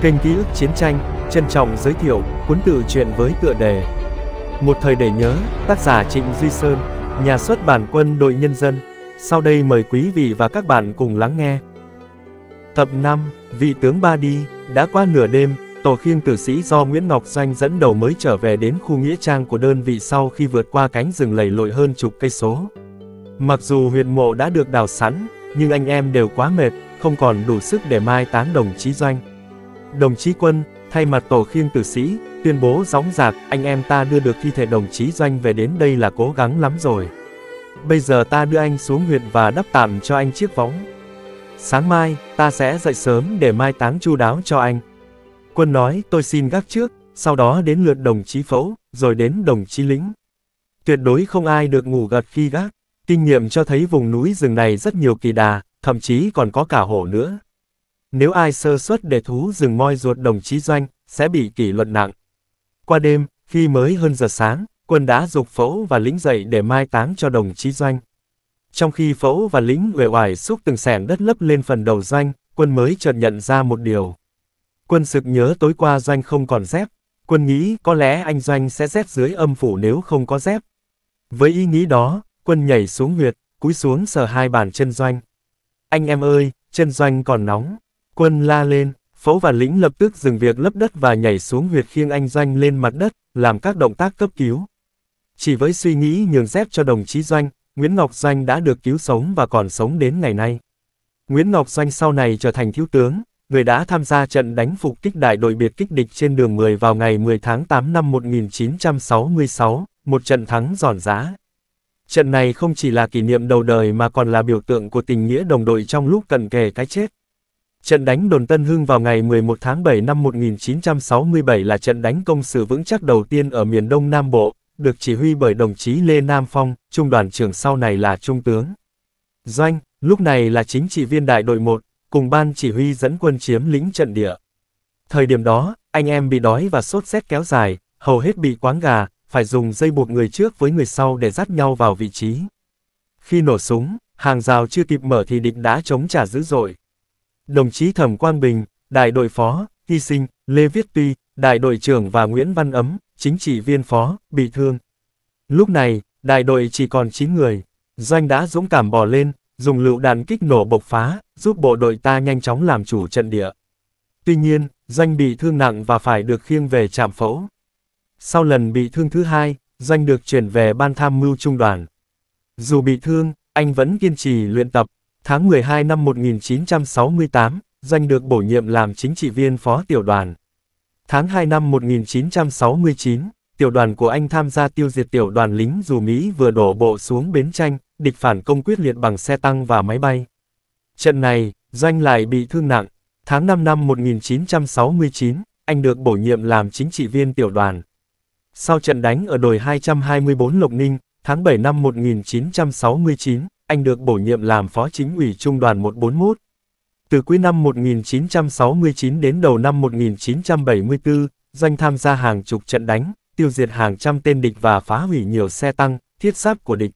Kênh Ký ức Chiến tranh, trân trọng giới thiệu cuốn tự truyện với tựa đề Một thời để nhớ, tác giả Trịnh Duy Sơn, nhà xuất bản quân đội nhân dân. Sau đây mời quý vị và các bạn cùng lắng nghe. Tập 5, vị tướng Ba Đi, đã qua nửa đêm, tổ khiêng tử sĩ do Nguyễn Ngọc Doanh dẫn đầu mới trở về đến khu nghĩa trang của đơn vị sau khi vượt qua cánh rừng lầy lội hơn chục cây số. Mặc dù huyệt mộ đã được đào sẵn, nhưng anh em đều quá mệt, không còn đủ sức để mai táng đồng chí Doanh. Đồng chí Quân, thay mặt tổ khiêng tử sĩ, tuyên bố gióng giạc, anh em ta đưa được thi thể đồng chí Doanh về đến đây là cố gắng lắm rồi. Bây giờ ta đưa anh xuống huyện và đắp tạm cho anh chiếc võng. Sáng mai, ta sẽ dậy sớm để mai táng chu đáo cho anh. Quân nói tôi xin gác trước, sau đó đến lượt đồng chí phẫu, rồi đến đồng chí lính. Tuyệt đối không ai được ngủ gật khi gác. Kinh nghiệm cho thấy vùng núi rừng này rất nhiều kỳ đà, thậm chí còn có cả hổ nữa. Nếu ai sơ suất để thú rừng moi ruột đồng chí Doanh, sẽ bị kỷ luật nặng. Qua đêm, khi mới hơn giờ sáng, quân đã dục phẫu và lính dậy để mai táng cho đồng chí Doanh. Trong khi phẫu và lính uể oải xúc từng sẻng đất lấp lên phần đầu Doanh, quân mới chợt nhận ra một điều. Quân sực nhớ tối qua Doanh không còn dép, quân nghĩ có lẽ anh Doanh sẽ dép dưới âm phủ nếu không có dép. Với ý nghĩ đó, quân nhảy xuống huyệt, cúi xuống sờ hai bàn chân Doanh. Anh em ơi, chân Doanh còn nóng. Quân la lên, Phẫu và Lĩnh lập tức dừng việc lấp đất và nhảy xuống huyệt khiêng anh Doanh lên mặt đất, làm các động tác cấp cứu. Chỉ với suy nghĩ nhường dép cho đồng chí Doanh, Nguyễn Ngọc Doanh đã được cứu sống và còn sống đến ngày nay. Nguyễn Ngọc Doanh sau này trở thành thiếu tướng, người đã tham gia trận đánh phục kích đại đội biệt kích địch trên đường 10 vào ngày 10 tháng 8 năm 1966, một trận thắng giòn giá. Trận này không chỉ là kỷ niệm đầu đời mà còn là biểu tượng của tình nghĩa đồng đội trong lúc cận kề cái chết. Trận đánh đồn Tân Hưng vào ngày 11 tháng 7 năm 1967 là trận đánh công sự vững chắc đầu tiên ở miền Đông Nam Bộ, được chỉ huy bởi đồng chí Lê Nam Phong, trung đoàn trưởng sau này là trung tướng. Doanh, lúc này là chính trị viên đại đội 1, cùng ban chỉ huy dẫn quân chiếm lĩnh trận địa. Thời điểm đó, anh em bị đói và sốt rét kéo dài, hầu hết bị quáng gà, phải dùng dây buộc người trước với người sau để dắt nhau vào vị trí. Khi nổ súng, hàng rào chưa kịp mở thì địch đã chống trả dữ dội đồng chí Thẩm Quang Bình, đại đội phó, hy sinh, Lê Viết Tuy, đại đội trưởng và Nguyễn Văn Ấm, chính trị viên phó, bị thương. Lúc này, đại đội chỉ còn 9 người, Doanh đã dũng cảm bỏ lên, dùng lựu đạn kích nổ bộc phá, giúp bộ đội ta nhanh chóng làm chủ trận địa. Tuy nhiên, Doanh bị thương nặng và phải được khiêng về trạm phẫu. Sau lần bị thương thứ hai, Doanh được chuyển về ban tham mưu trung đoàn. Dù bị thương, anh vẫn kiên trì luyện tập, Tháng 12 năm 1968, danh được bổ nhiệm làm chính trị viên phó tiểu đoàn. Tháng 2 năm 1969, tiểu đoàn của anh tham gia tiêu diệt tiểu đoàn lính dù Mỹ vừa đổ bộ xuống Bến Tranh, địch phản công quyết liệt bằng xe tăng và máy bay. Trận này, danh lại bị thương nặng. Tháng 5 năm 1969, anh được bổ nhiệm làm chính trị viên tiểu đoàn. Sau trận đánh ở đồi 224 Lộc Ninh, tháng 7 năm 1969, anh được bổ nhiệm làm Phó Chính ủy Trung đoàn 141. Từ cuối năm 1969 đến đầu năm 1974, Doanh tham gia hàng chục trận đánh, tiêu diệt hàng trăm tên địch và phá hủy nhiều xe tăng, thiết giáp của địch.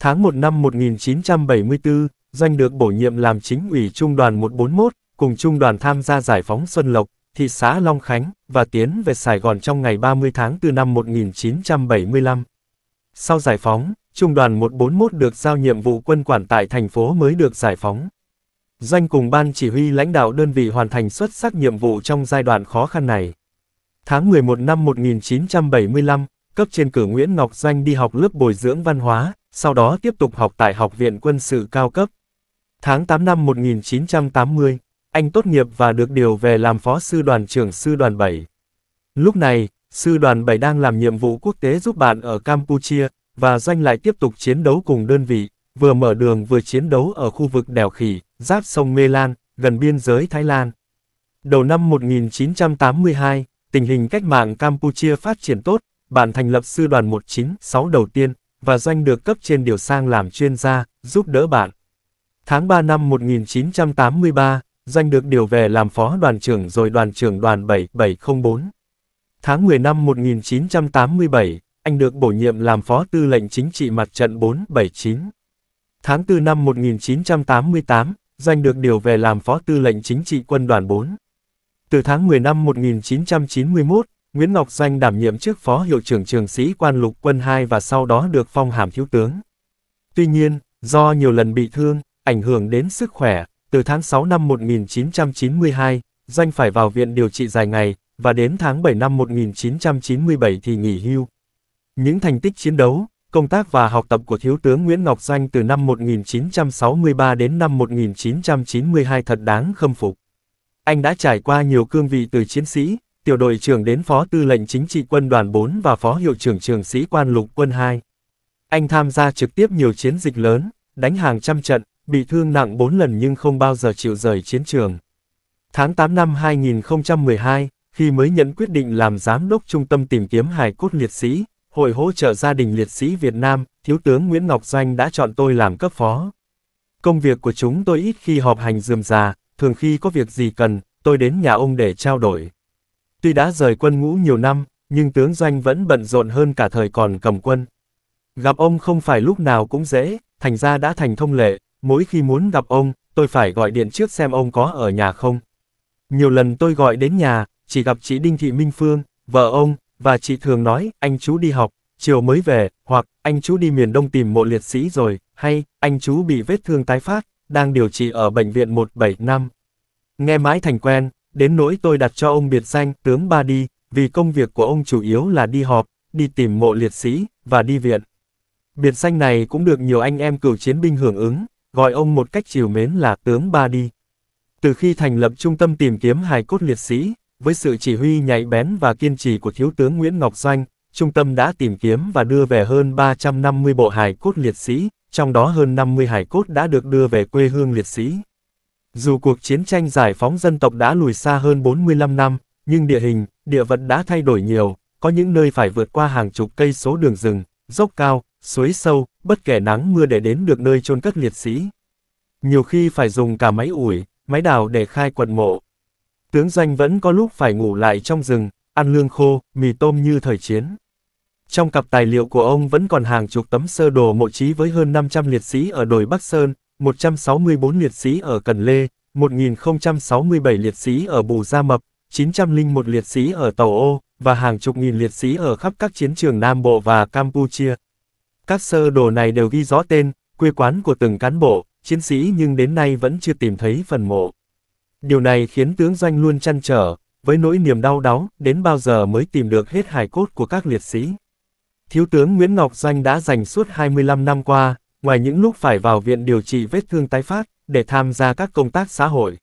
Tháng 1 năm 1974, Doanh được bổ nhiệm làm chính ủy Trung đoàn 141, cùng Trung đoàn tham gia giải phóng Xuân Lộc, thị xã Long Khánh, và tiến về Sài Gòn trong ngày 30 tháng 4 năm 1975. Sau giải phóng, Trung đoàn 141 được giao nhiệm vụ quân quản tại thành phố mới được giải phóng. Doanh cùng ban chỉ huy lãnh đạo đơn vị hoàn thành xuất sắc nhiệm vụ trong giai đoạn khó khăn này. Tháng 11 năm 1975, cấp trên cử Nguyễn Ngọc Doanh đi học lớp bồi dưỡng văn hóa, sau đó tiếp tục học tại Học viện Quân sự cao cấp. Tháng 8 năm 1980, anh tốt nghiệp và được điều về làm phó sư đoàn trưởng sư đoàn 7. Lúc này, sư đoàn 7 đang làm nhiệm vụ quốc tế giúp bạn ở Campuchia, và Doanh lại tiếp tục chiến đấu cùng đơn vị, vừa mở đường vừa chiến đấu ở khu vực đèo khỉ, giáp sông Mê Lan, gần biên giới Thái Lan. Đầu năm 1982, tình hình cách mạng Campuchia phát triển tốt, bạn thành lập sư đoàn 196 đầu tiên, và Doanh được cấp trên điều sang làm chuyên gia, giúp đỡ bạn. Tháng 3 năm 1983, Doanh được điều về làm phó đoàn trưởng rồi đoàn trưởng đoàn 7704. Tháng 10 năm 1987, anh được bổ nhiệm làm phó tư lệnh chính trị mặt trận 479. Tháng 4 năm 1988, danh được điều về làm phó tư lệnh chính trị quân đoàn 4. Từ tháng 10 năm 1991, Nguyễn Ngọc Danh đảm nhiệm chức phó hiệu trưởng trường sĩ quan lục quân 2 và sau đó được phong hàm thiếu tướng. Tuy nhiên, do nhiều lần bị thương, ảnh hưởng đến sức khỏe, từ tháng 6 năm 1992, Danh phải vào viện điều trị dài ngày, và đến tháng 7 năm 1997 thì nghỉ hưu. Những thành tích chiến đấu, công tác và học tập của Thiếu tướng Nguyễn Ngọc Doanh từ năm 1963 đến năm 1992 thật đáng khâm phục. Anh đã trải qua nhiều cương vị từ chiến sĩ, tiểu đội trưởng đến phó tư lệnh chính trị quân đoàn 4 và phó hiệu trưởng trường sĩ quan lục quân 2. Anh tham gia trực tiếp nhiều chiến dịch lớn, đánh hàng trăm trận, bị thương nặng 4 lần nhưng không bao giờ chịu rời chiến trường. Tháng 8 năm 2012, khi mới nhận quyết định làm giám đốc trung tâm tìm kiếm hài cốt liệt sĩ, Hội hỗ trợ gia đình liệt sĩ Việt Nam, Thiếu tướng Nguyễn Ngọc Doanh đã chọn tôi làm cấp phó. Công việc của chúng tôi ít khi họp hành dườm già, thường khi có việc gì cần, tôi đến nhà ông để trao đổi. Tuy đã rời quân ngũ nhiều năm, nhưng tướng Doanh vẫn bận rộn hơn cả thời còn cầm quân. Gặp ông không phải lúc nào cũng dễ, thành ra đã thành thông lệ, mỗi khi muốn gặp ông, tôi phải gọi điện trước xem ông có ở nhà không. Nhiều lần tôi gọi đến nhà, chỉ gặp chị Đinh Thị Minh Phương, vợ ông, và chị thường nói, anh chú đi học, chiều mới về, hoặc, anh chú đi miền Đông tìm mộ liệt sĩ rồi, hay, anh chú bị vết thương tái phát, đang điều trị ở bệnh viện 175. Nghe mãi thành quen, đến nỗi tôi đặt cho ông biệt danh tướng ba đi, vì công việc của ông chủ yếu là đi họp, đi tìm mộ liệt sĩ, và đi viện. Biệt danh này cũng được nhiều anh em cựu chiến binh hưởng ứng, gọi ông một cách chiều mến là tướng ba đi. Từ khi thành lập trung tâm tìm kiếm hài cốt liệt sĩ, với sự chỉ huy nhạy bén và kiên trì của Thiếu tướng Nguyễn Ngọc Doanh, trung tâm đã tìm kiếm và đưa về hơn 350 bộ hài cốt liệt sĩ, trong đó hơn 50 hài cốt đã được đưa về quê hương liệt sĩ. Dù cuộc chiến tranh giải phóng dân tộc đã lùi xa hơn 45 năm, nhưng địa hình, địa vật đã thay đổi nhiều, có những nơi phải vượt qua hàng chục cây số đường rừng, dốc cao, suối sâu, bất kể nắng mưa để đến được nơi chôn cất liệt sĩ. Nhiều khi phải dùng cả máy ủi, máy đào để khai quật mộ, tướng doanh vẫn có lúc phải ngủ lại trong rừng, ăn lương khô, mì tôm như thời chiến. Trong cặp tài liệu của ông vẫn còn hàng chục tấm sơ đồ mộ trí với hơn 500 liệt sĩ ở đồi Bắc Sơn, 164 liệt sĩ ở Cần Lê, 1067 liệt sĩ ở Bù Gia Mập, 901 liệt sĩ ở Tàu Ô, và hàng chục nghìn liệt sĩ ở khắp các chiến trường Nam Bộ và Campuchia. Các sơ đồ này đều ghi rõ tên, quê quán của từng cán bộ, chiến sĩ nhưng đến nay vẫn chưa tìm thấy phần mộ. Điều này khiến tướng doanh luôn chăn trở, với nỗi niềm đau đáu, đến bao giờ mới tìm được hết hài cốt của các liệt sĩ. Thiếu tướng Nguyễn Ngọc Doanh đã dành suốt 25 năm qua, ngoài những lúc phải vào viện điều trị vết thương tái phát, để tham gia các công tác xã hội.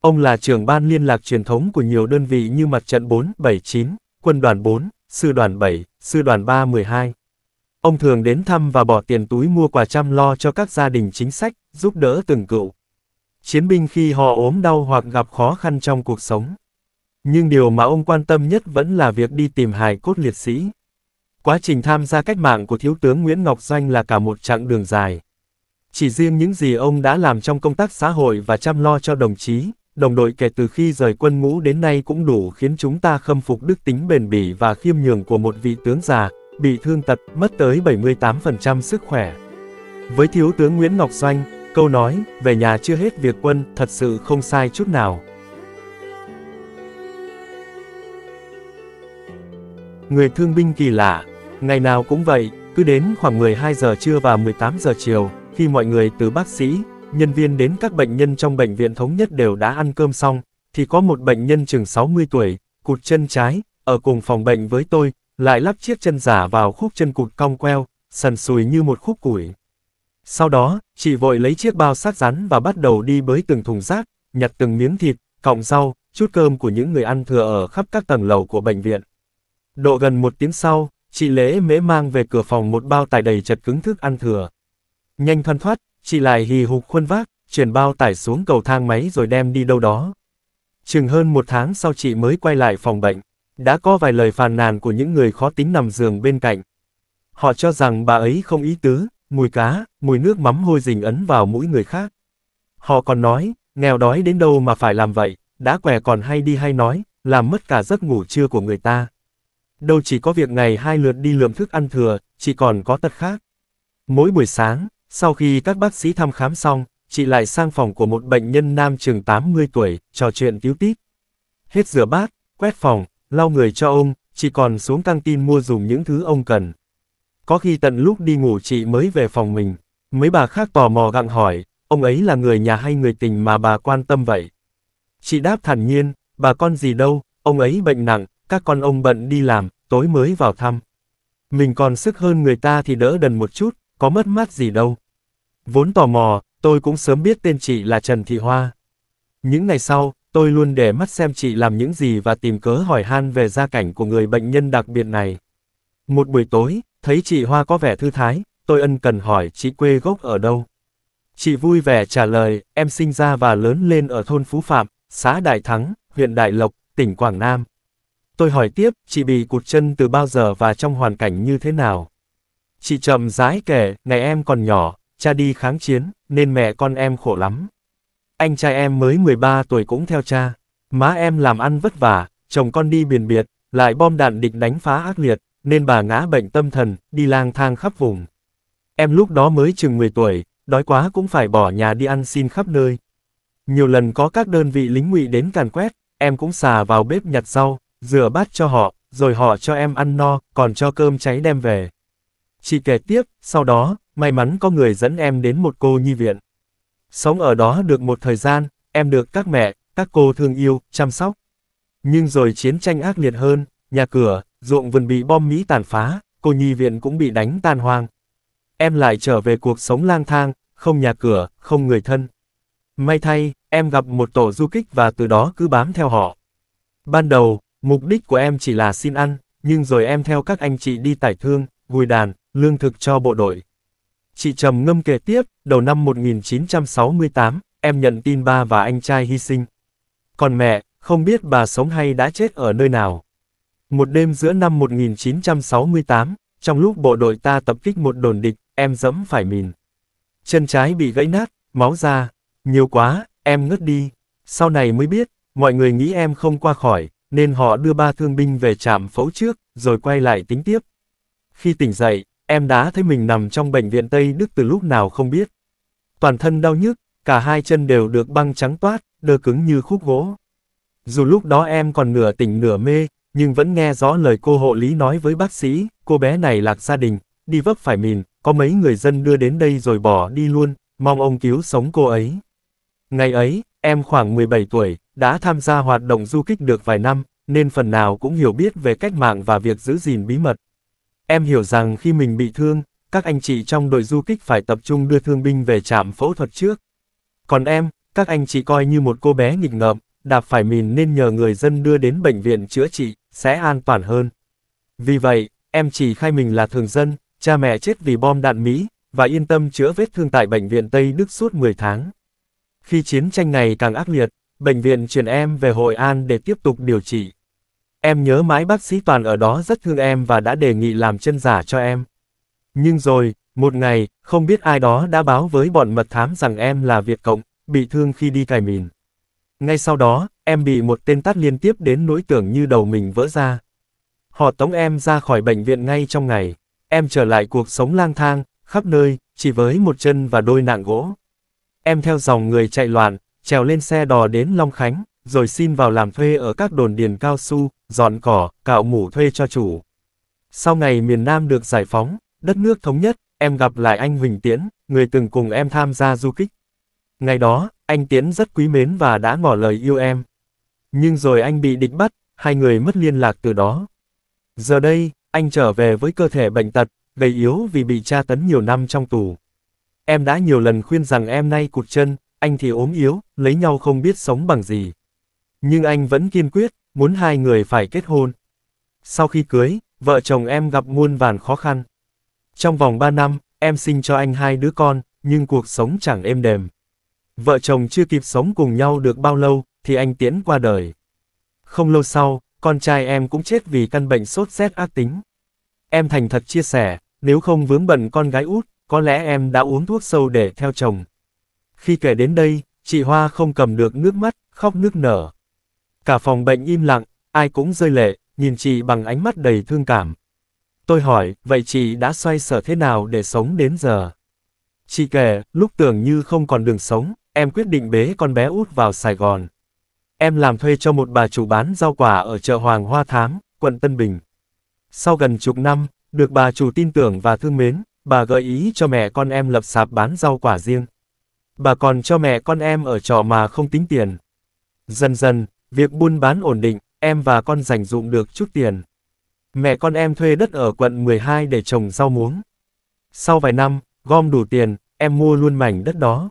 Ông là trưởng ban liên lạc truyền thống của nhiều đơn vị như Mặt trận 479, Quân đoàn 4, Sư đoàn 7, Sư đoàn 312. Ông thường đến thăm và bỏ tiền túi mua quà chăm lo cho các gia đình chính sách, giúp đỡ từng cựu chiến binh khi họ ốm đau hoặc gặp khó khăn trong cuộc sống. Nhưng điều mà ông quan tâm nhất vẫn là việc đi tìm hài cốt liệt sĩ. Quá trình tham gia cách mạng của Thiếu tướng Nguyễn Ngọc Doanh là cả một chặng đường dài. Chỉ riêng những gì ông đã làm trong công tác xã hội và chăm lo cho đồng chí, đồng đội kể từ khi rời quân ngũ đến nay cũng đủ khiến chúng ta khâm phục đức tính bền bỉ và khiêm nhường của một vị tướng già, bị thương tật, mất tới 78% sức khỏe. Với Thiếu tướng Nguyễn Ngọc Doanh, Câu nói, về nhà chưa hết việc quân, thật sự không sai chút nào. Người thương binh kỳ lạ, ngày nào cũng vậy, cứ đến khoảng 12 giờ trưa và 18 giờ chiều, khi mọi người từ bác sĩ, nhân viên đến các bệnh nhân trong bệnh viện thống nhất đều đã ăn cơm xong, thì có một bệnh nhân chừng 60 tuổi, cụt chân trái, ở cùng phòng bệnh với tôi, lại lắp chiếc chân giả vào khúc chân cụt cong queo, sần sùi như một khúc củi. Sau đó, chị vội lấy chiếc bao sát rắn và bắt đầu đi bới từng thùng rác, nhặt từng miếng thịt, cọng rau, chút cơm của những người ăn thừa ở khắp các tầng lầu của bệnh viện. Độ gần một tiếng sau, chị Lễ mễ mang về cửa phòng một bao tải đầy chật cứng thức ăn thừa. Nhanh thoăn thoát, chị lại hì hục khuôn vác, chuyển bao tải xuống cầu thang máy rồi đem đi đâu đó. Chừng hơn một tháng sau chị mới quay lại phòng bệnh, đã có vài lời phàn nàn của những người khó tính nằm giường bên cạnh. Họ cho rằng bà ấy không ý tứ, Mùi cá, mùi nước mắm hôi rình ấn vào mũi người khác. Họ còn nói, nghèo đói đến đâu mà phải làm vậy, đã què còn hay đi hay nói, làm mất cả giấc ngủ trưa của người ta. Đâu chỉ có việc ngày hai lượt đi lượm thức ăn thừa, chị còn có tật khác. Mỗi buổi sáng, sau khi các bác sĩ thăm khám xong, chị lại sang phòng của một bệnh nhân nam chừng 80 tuổi, trò chuyện tíu tít. Hết rửa bát, quét phòng, lau người cho ông, chị còn xuống căng tin mua dùng những thứ ông cần. Có khi tận lúc đi ngủ chị mới về phòng mình. Mấy bà khác tò mò gặng hỏi, ông ấy là người nhà hay người tình mà bà quan tâm vậy? Chị đáp thản nhiên, bà con gì đâu, ông ấy bệnh nặng, các con ông bận đi làm, tối mới vào thăm. Mình còn sức hơn người ta thì đỡ đần một chút, có mất mát gì đâu. Vốn tò mò, tôi cũng sớm biết tên chị là Trần Thị Hoa. Những ngày sau, tôi luôn để mắt xem chị làm những gì và tìm cớ hỏi han về gia cảnh của người bệnh nhân đặc biệt này. Một buổi tối, Thấy chị Hoa có vẻ thư thái, tôi ân cần hỏi chị quê gốc ở đâu. Chị vui vẻ trả lời, em sinh ra và lớn lên ở thôn Phú Phạm, xã Đại Thắng, huyện Đại Lộc, tỉnh Quảng Nam. Tôi hỏi tiếp, chị bị cụt chân từ bao giờ và trong hoàn cảnh như thế nào? Chị chậm rãi kể, ngày em còn nhỏ, cha đi kháng chiến, nên mẹ con em khổ lắm. Anh trai em mới 13 tuổi cũng theo cha. Má em làm ăn vất vả, chồng con đi biển biệt, lại bom đạn địch đánh phá ác liệt, nên bà ngã bệnh tâm thần, đi lang thang khắp vùng. Em lúc đó mới chừng 10 tuổi, đói quá cũng phải bỏ nhà đi ăn xin khắp nơi. Nhiều lần có các đơn vị lính ngụy đến càn quét, em cũng xà vào bếp nhặt rau, rửa bát cho họ, rồi họ cho em ăn no, còn cho cơm cháy đem về. Chị kể tiếp, sau đó, may mắn có người dẫn em đến một cô nhi viện. Sống ở đó được một thời gian, em được các mẹ, các cô thương yêu, chăm sóc. Nhưng rồi chiến tranh ác liệt hơn, nhà cửa, ruộng vườn bị bom Mỹ tàn phá, cô nhi viện cũng bị đánh tan hoang. Em lại trở về cuộc sống lang thang, không nhà cửa, không người thân. May thay, em gặp một tổ du kích và từ đó cứ bám theo họ. Ban đầu, mục đích của em chỉ là xin ăn, nhưng rồi em theo các anh chị đi tải thương, gùi đàn, lương thực cho bộ đội. Chị Trầm ngâm kể tiếp, đầu năm 1968, em nhận tin ba và anh trai hy sinh. Còn mẹ, không biết bà sống hay đã chết ở nơi nào. Một đêm giữa năm 1968, trong lúc bộ đội ta tập kích một đồn địch, em dẫm phải mìn. Chân trái bị gãy nát, máu ra, nhiều quá, em ngất đi. Sau này mới biết, mọi người nghĩ em không qua khỏi, nên họ đưa ba thương binh về trạm phẫu trước, rồi quay lại tính tiếp. Khi tỉnh dậy, em đã thấy mình nằm trong bệnh viện Tây Đức từ lúc nào không biết. Toàn thân đau nhức, cả hai chân đều được băng trắng toát, đơ cứng như khúc gỗ. Dù lúc đó em còn nửa tỉnh nửa mê, nhưng vẫn nghe rõ lời cô hộ lý nói với bác sĩ, cô bé này lạc gia đình, đi vấp phải mìn, có mấy người dân đưa đến đây rồi bỏ đi luôn, mong ông cứu sống cô ấy. Ngày ấy, em khoảng 17 tuổi, đã tham gia hoạt động du kích được vài năm, nên phần nào cũng hiểu biết về cách mạng và việc giữ gìn bí mật. Em hiểu rằng khi mình bị thương, các anh chị trong đội du kích phải tập trung đưa thương binh về trạm phẫu thuật trước. Còn em, các anh chị coi như một cô bé nghịch ngợm, đạp phải mìn nên nhờ người dân đưa đến bệnh viện chữa trị sẽ an toàn hơn. Vì vậy, em chỉ khai mình là thường dân, cha mẹ chết vì bom đạn Mỹ, và yên tâm chữa vết thương tại Bệnh viện Tây Đức suốt 10 tháng. Khi chiến tranh này càng ác liệt, bệnh viện chuyển em về Hội An để tiếp tục điều trị. Em nhớ mãi bác sĩ Toàn ở đó rất thương em và đã đề nghị làm chân giả cho em. Nhưng rồi, một ngày, không biết ai đó đã báo với bọn mật thám rằng em là Việt Cộng, bị thương khi đi cài mìn. Ngay sau đó, em bị một tên tát liên tiếp đến nỗi tưởng như đầu mình vỡ ra. Họ tống em ra khỏi bệnh viện ngay trong ngày, em trở lại cuộc sống lang thang, khắp nơi, chỉ với một chân và đôi nạng gỗ. Em theo dòng người chạy loạn, trèo lên xe đò đến Long Khánh, rồi xin vào làm thuê ở các đồn điền cao su, dọn cỏ, cạo mủ thuê cho chủ. Sau ngày miền Nam được giải phóng, đất nước thống nhất, em gặp lại anh Huỳnh Tiến, người từng cùng em tham gia du kích. Ngày đó, anh Tiến rất quý mến và đã ngỏ lời yêu em. Nhưng rồi anh bị địch bắt, hai người mất liên lạc từ đó. Giờ đây, anh trở về với cơ thể bệnh tật, gầy yếu vì bị tra tấn nhiều năm trong tù. Em đã nhiều lần khuyên rằng em nay cụt chân, anh thì ốm yếu, lấy nhau không biết sống bằng gì. Nhưng anh vẫn kiên quyết, muốn hai người phải kết hôn. Sau khi cưới, vợ chồng em gặp muôn vàn khó khăn. Trong vòng 3 năm, em sinh cho anh hai đứa con, nhưng cuộc sống chẳng êm đềm. Vợ chồng chưa kịp sống cùng nhau được bao lâu, thì anh Tiến qua đời. Không lâu sau, con trai em cũng chết vì căn bệnh sốt rét ác tính. Em thành thật chia sẻ, nếu không vướng bận con gái út, có lẽ em đã uống thuốc sâu để theo chồng. Khi kể đến đây, chị Hoa không cầm được nước mắt, khóc nước nở. Cả phòng bệnh im lặng, ai cũng rơi lệ, nhìn chị bằng ánh mắt đầy thương cảm. Tôi hỏi, vậy chị đã xoay sở thế nào để sống đến giờ? Chị kể, lúc tưởng như không còn đường sống, em quyết định bế con bé út vào Sài Gòn. Em làm thuê cho một bà chủ bán rau quả ở chợ Hoàng Hoa Thám, quận Tân Bình. Sau gần chục năm, được bà chủ tin tưởng và thương mến, bà gợi ý cho mẹ con em lập sạp bán rau quả riêng. Bà còn cho mẹ con em ở trọ mà không tính tiền. Dần dần, việc buôn bán ổn định, em và con dành dụng được chút tiền. Mẹ con em thuê đất ở quận 12 để trồng rau muống. Sau vài năm, gom đủ tiền, em mua luôn mảnh đất đó,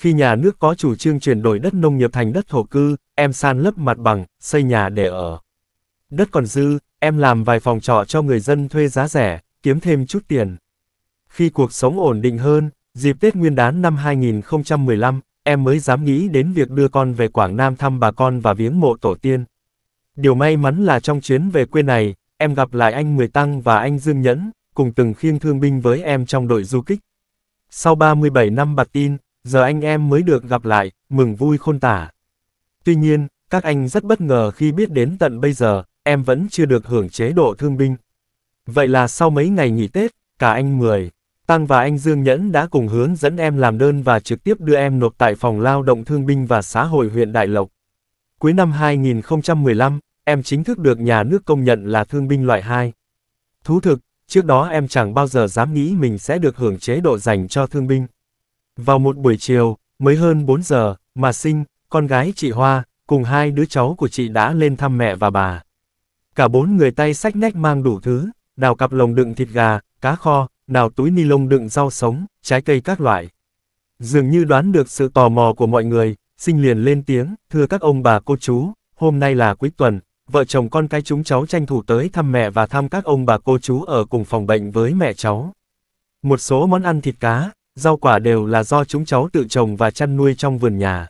khi nhà nước có chủ trương chuyển đổi đất nông nghiệp thành đất thổ cư, em san lấp mặt bằng, xây nhà để ở. Đất còn dư, em làm vài phòng trọ cho người dân thuê giá rẻ, kiếm thêm chút tiền. Khi cuộc sống ổn định hơn, dịp Tết Nguyên đán năm 2015, em mới dám nghĩ đến việc đưa con về Quảng Nam thăm bà con và viếng mộ tổ tiên. Điều may mắn là trong chuyến về quê này, em gặp lại anh Mười Tăng và anh Dương Nhẫn, cùng từng khiêng thương binh với em trong đội du kích. Sau 37 năm bạc tin, giờ anh em mới được gặp lại, mừng vui khôn tả. Tuy nhiên, các anh rất bất ngờ khi biết đến tận bây giờ, em vẫn chưa được hưởng chế độ thương binh. Vậy là sau mấy ngày nghỉ Tết, cả anh Mười, Tăng và anh Dương Nhẫn đã cùng hướng dẫn em làm đơn và trực tiếp đưa em nộp tại Phòng Lao động Thương binh và Xã hội huyện Đại Lộc. Cuối năm 2015, em chính thức được nhà nước công nhận là thương binh loại 2. Thú thực, trước đó em chẳng bao giờ dám nghĩ mình sẽ được hưởng chế độ dành cho thương binh. Vào một buổi chiều, mới hơn 4 giờ, mà Sinh, con gái chị Hoa, cùng hai đứa cháu của chị đã lên thăm mẹ và bà. Cả bốn người tay sách nách mang đủ thứ, đào cặp lồng đựng thịt gà, cá kho, đào túi ni lông đựng rau sống, trái cây các loại. Dường như đoán được sự tò mò của mọi người, Sinh liền lên tiếng, thưa các ông bà cô chú, hôm nay là cuối tuần, vợ chồng con cái chúng cháu tranh thủ tới thăm mẹ và thăm các ông bà cô chú ở cùng phòng bệnh với mẹ cháu. Một số món ăn thịt cá, rau quả đều là do chúng cháu tự trồng và chăn nuôi trong vườn nhà.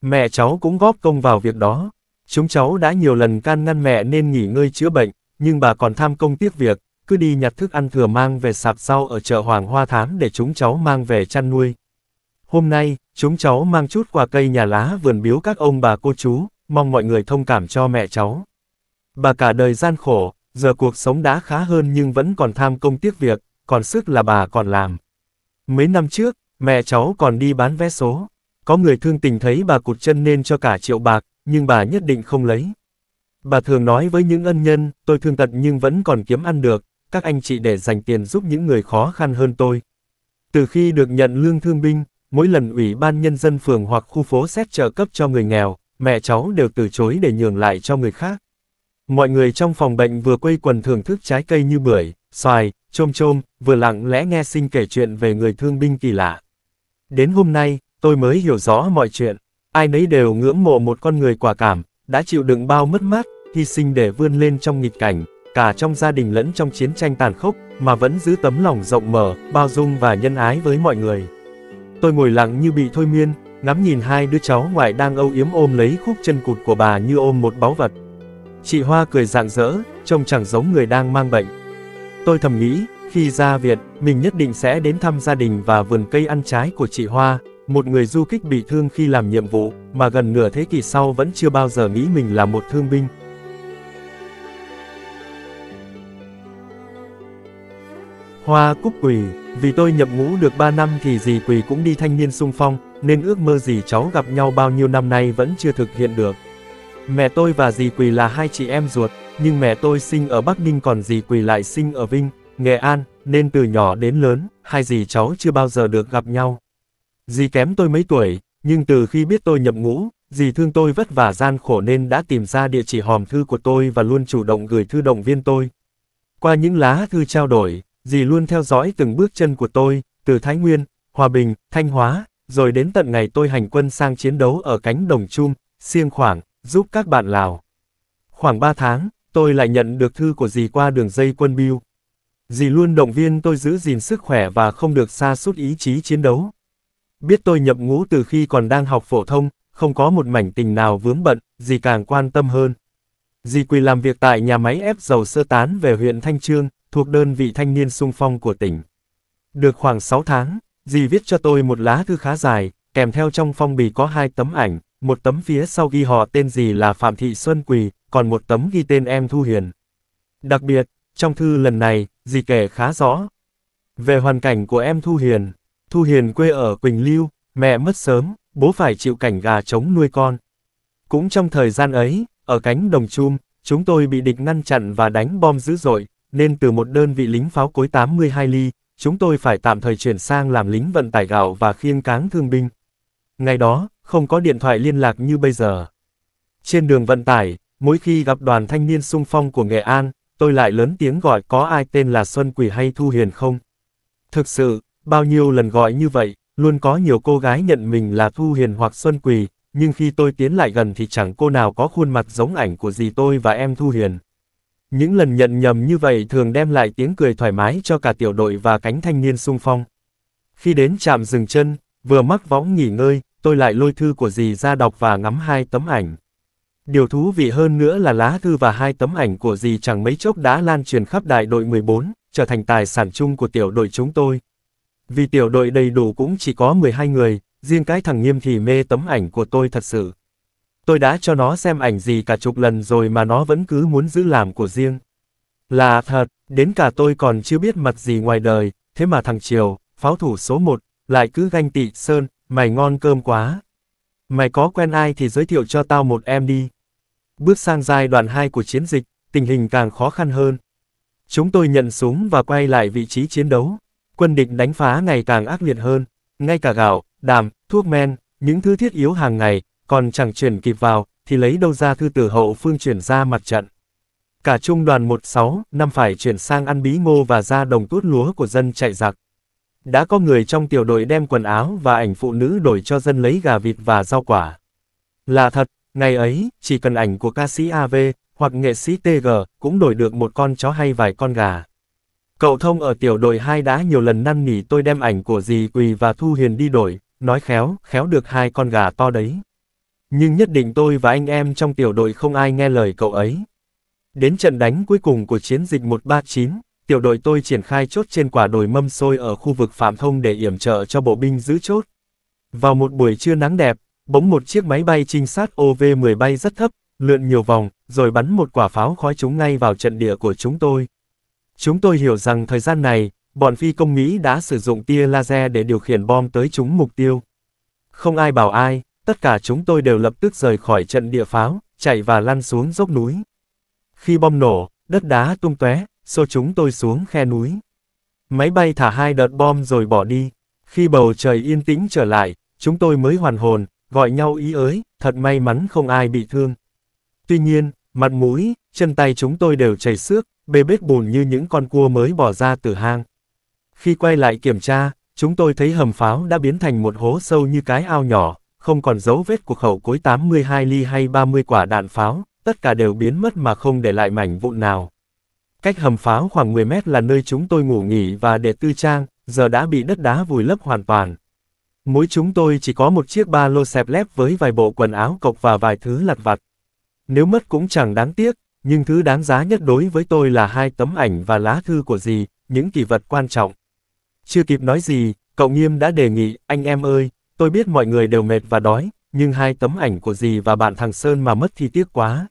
Mẹ cháu cũng góp công vào việc đó. Chúng cháu đã nhiều lần can ngăn mẹ nên nghỉ ngơi chữa bệnh, nhưng bà còn tham công tiếc việc, cứ đi nhặt thức ăn thừa mang về sạp rau ở chợ Hoàng Hoa Thám để chúng cháu mang về chăn nuôi. Hôm nay, chúng cháu mang chút quà cây nhà lá vườn biếu các ông bà cô chú, mong mọi người thông cảm cho mẹ cháu. Bà cả đời gian khổ, giờ cuộc sống đã khá hơn nhưng vẫn còn tham công tiếc việc, còn sức là bà còn làm. Mấy năm trước, mẹ cháu còn đi bán vé số. Có người thương tình thấy bà cụt chân nên cho cả triệu bạc, nhưng bà nhất định không lấy. Bà thường nói với những ân nhân, tôi thương tật nhưng vẫn còn kiếm ăn được, các anh chị để dành tiền giúp những người khó khăn hơn tôi. Từ khi được nhận lương thương binh, mỗi lần Ủy ban Nhân dân phường hoặc khu phố xét trợ cấp cho người nghèo, mẹ cháu đều từ chối để nhường lại cho người khác. Mọi người trong phòng bệnh vừa quây quần thưởng thức trái cây như bưởi, Xoài, Chôm Chôm, vừa lặng lẽ nghe sinh kể chuyện về người thương binh kỳ lạ. Đến hôm nay, tôi mới hiểu rõ mọi chuyện. Ai nấy đều ngưỡng mộ một con người quả cảm, đã chịu đựng bao mất mát, hy sinh để vươn lên trong nghịch cảnh, cả trong gia đình lẫn trong chiến tranh tàn khốc, mà vẫn giữ tấm lòng rộng mở, bao dung và nhân ái với mọi người. Tôi ngồi lặng như bị thôi miên, ngắm nhìn hai đứa cháu ngoại đang âu yếm ôm lấy khúc chân cụt của bà như ôm một báu vật. Chị Hoa cười rạng rỡ, trông chẳng giống người đang mang bệnh. Tôi thầm nghĩ, khi ra viện, mình nhất định sẽ đến thăm gia đình và vườn cây ăn trái của chị Hoa, một người du kích bị thương khi làm nhiệm vụ, mà gần nửa thế kỷ sau vẫn chưa bao giờ nghĩ mình là một thương binh. Hoa cúc quỳ, vì tôi nhập ngũ được 3 năm thì dì quỳ cũng đi thanh niên sung phong, nên ước mơ dì cháu gặp nhau bao nhiêu năm nay vẫn chưa thực hiện được. Mẹ tôi và dì quỳ là hai chị em ruột, nhưng mẹ tôi sinh ở Bắc Ninh còn dì quỳ lại sinh ở Vinh, Nghệ An, nên từ nhỏ đến lớn, hai dì cháu chưa bao giờ được gặp nhau. Dì kém tôi mấy tuổi, nhưng từ khi biết tôi nhậm ngũ, dì thương tôi vất vả gian khổ nên đã tìm ra địa chỉ hòm thư của tôi và luôn chủ động gửi thư động viên tôi. Qua những lá thư trao đổi, dì luôn theo dõi từng bước chân của tôi, từ Thái Nguyên, Hòa Bình, Thanh Hóa, rồi đến tận ngày tôi hành quân sang chiến đấu ở cánh Đồng Chum, Siêng Khoảng, giúp các bạn Lào. Khoảng 3 tháng, tôi lại nhận được thư của dì qua đường dây quân bưu. Dì luôn động viên tôi giữ gìn sức khỏe và không được xa sút ý chí chiến đấu. Biết tôi nhập ngũ từ khi còn đang học phổ thông, không có một mảnh tình nào vướng bận, dì càng quan tâm hơn. Dì Quỳ làm việc tại nhà máy ép dầu sơ tán về huyện Thanh Trương, thuộc đơn vị thanh niên sung phong của tỉnh. Được khoảng 6 tháng, dì viết cho tôi một lá thư khá dài, kèm theo trong phong bì có hai tấm ảnh, một tấm phía sau ghi họ tên dì là Phạm Thị Xuân Quỳ, còn một tấm ghi tên em Thu Hiền. Đặc biệt, trong thư lần này, dì kể khá rõ. Về hoàn cảnh của em Thu Hiền, Thu Hiền quê ở Quỳnh Lưu, mẹ mất sớm, bố phải chịu cảnh gà trống nuôi con. Cũng trong thời gian ấy, ở cánh đồng chum, chúng tôi bị địch ngăn chặn và đánh bom dữ dội, nên từ một đơn vị lính pháo cối 82 ly, chúng tôi phải tạm thời chuyển sang làm lính vận tải gạo và khiêng cáng thương binh. Ngày đó, không có điện thoại liên lạc như bây giờ. Trên đường vận tải, Mỗi khi gặp đoàn thanh niên sung phong của Nghệ An, tôi lại lớn tiếng gọi có ai tên là Xuân Quỳ hay Thu Hiền không? Thực sự, bao nhiêu lần gọi như vậy, luôn có nhiều cô gái nhận mình là Thu Hiền hoặc Xuân Quỳ, nhưng khi tôi tiến lại gần thì chẳng cô nào có khuôn mặt giống ảnh của dì tôi và em Thu Hiền. Những lần nhận nhầm như vậy thường đem lại tiếng cười thoải mái cho cả tiểu đội và cánh thanh niên sung phong. Khi đến trạm dừng chân, vừa mắc võng nghỉ ngơi, tôi lại lôi thư của dì ra đọc và ngắm hai tấm ảnh. Điều thú vị hơn nữa là lá thư và hai tấm ảnh của dì chẳng mấy chốc đã lan truyền khắp đại đội 14, trở thành tài sản chung của tiểu đội chúng tôi. Vì tiểu đội đầy đủ cũng chỉ có 12 người, riêng cái thằng nghiêm thì mê tấm ảnh của tôi thật sự. Tôi đã cho nó xem ảnh gì cả chục lần rồi mà nó vẫn cứ muốn giữ làm của riêng. Là thật, đến cả tôi còn chưa biết mặt gì ngoài đời, thế mà thằng Triều, pháo thủ số 1, lại cứ ganh tị Sơn, mày ngon cơm quá. Mày có quen ai thì giới thiệu cho tao một em đi. Bước sang giai đoạn 2 của chiến dịch, tình hình càng khó khăn hơn. Chúng tôi nhận súng và quay lại vị trí chiến đấu. Quân địch đánh phá ngày càng ác liệt hơn. Ngay cả gạo, đàm, thuốc men, những thứ thiết yếu hàng ngày, còn chẳng chuyển kịp vào, thì lấy đâu ra thư từ hậu phương chuyển ra mặt trận. Cả trung đoàn 16, năm phải chuyển sang ăn bí ngô và ra đồng tuốt lúa của dân chạy giặc. Đã có người trong tiểu đội đem quần áo và ảnh phụ nữ đổi cho dân lấy gà vịt và rau quả. Là thật, Ngày ấy, chỉ cần ảnh của ca sĩ AV, hoặc nghệ sĩ TG, cũng đổi được một con chó hay vài con gà. Cậu thông ở tiểu đội 2 đã nhiều lần năn nỉ tôi đem ảnh của dì Quỳ và Thu Hiền đi đổi, nói khéo, khéo được hai con gà to đấy. Nhưng nhất định tôi và anh em trong tiểu đội không ai nghe lời cậu ấy. Đến trận đánh cuối cùng của chiến dịch 139, tiểu đội tôi triển khai chốt trên quả đồi mâm xôi ở khu vực Phạm Thông để yểm trợ cho bộ binh giữ chốt. Vào một buổi trưa nắng đẹp, Bỗng một chiếc máy bay trinh sát OV-10 bay rất thấp, lượn nhiều vòng, rồi bắn một quả pháo khói chúng ngay vào trận địa của chúng tôi. Chúng tôi hiểu rằng thời gian này, bọn phi công Mỹ đã sử dụng tia laser để điều khiển bom tới chúng mục tiêu. Không ai bảo ai, tất cả chúng tôi đều lập tức rời khỏi trận địa pháo, chạy và lăn xuống dốc núi. Khi bom nổ, đất đá tung tóe, xô chúng tôi xuống khe núi. Máy bay thả hai đợt bom rồi bỏ đi. Khi bầu trời yên tĩnh trở lại, chúng tôi mới hoàn hồn, gọi nhau ý ới, thật may mắn không ai bị thương. Tuy nhiên, mặt mũi, chân tay chúng tôi đều chảy xước, bê bết bùn như những con cua mới bỏ ra từ hang. Khi quay lại kiểm tra, chúng tôi thấy hầm pháo đã biến thành một hố sâu như cái ao nhỏ, không còn dấu vết của khẩu cối 82 ly hay 30 quả đạn pháo, tất cả đều biến mất mà không để lại mảnh vụn nào. Cách hầm pháo khoảng 10 mét là nơi chúng tôi ngủ nghỉ và để tư trang, giờ đã bị đất đá vùi lấp hoàn toàn. Mỗi chúng tôi chỉ có một chiếc ba lô xẹp lép với vài bộ quần áo cộc và vài thứ lặt vặt. Nếu mất cũng chẳng đáng tiếc, nhưng thứ đáng giá nhất đối với tôi là hai tấm ảnh và lá thư của dì, những kỳ vật quan trọng. Chưa kịp nói gì, cậu nghiêm đã đề nghị, anh em ơi, tôi biết mọi người đều mệt và đói, nhưng hai tấm ảnh của dì và bạn thằng Sơn mà mất thì tiếc quá.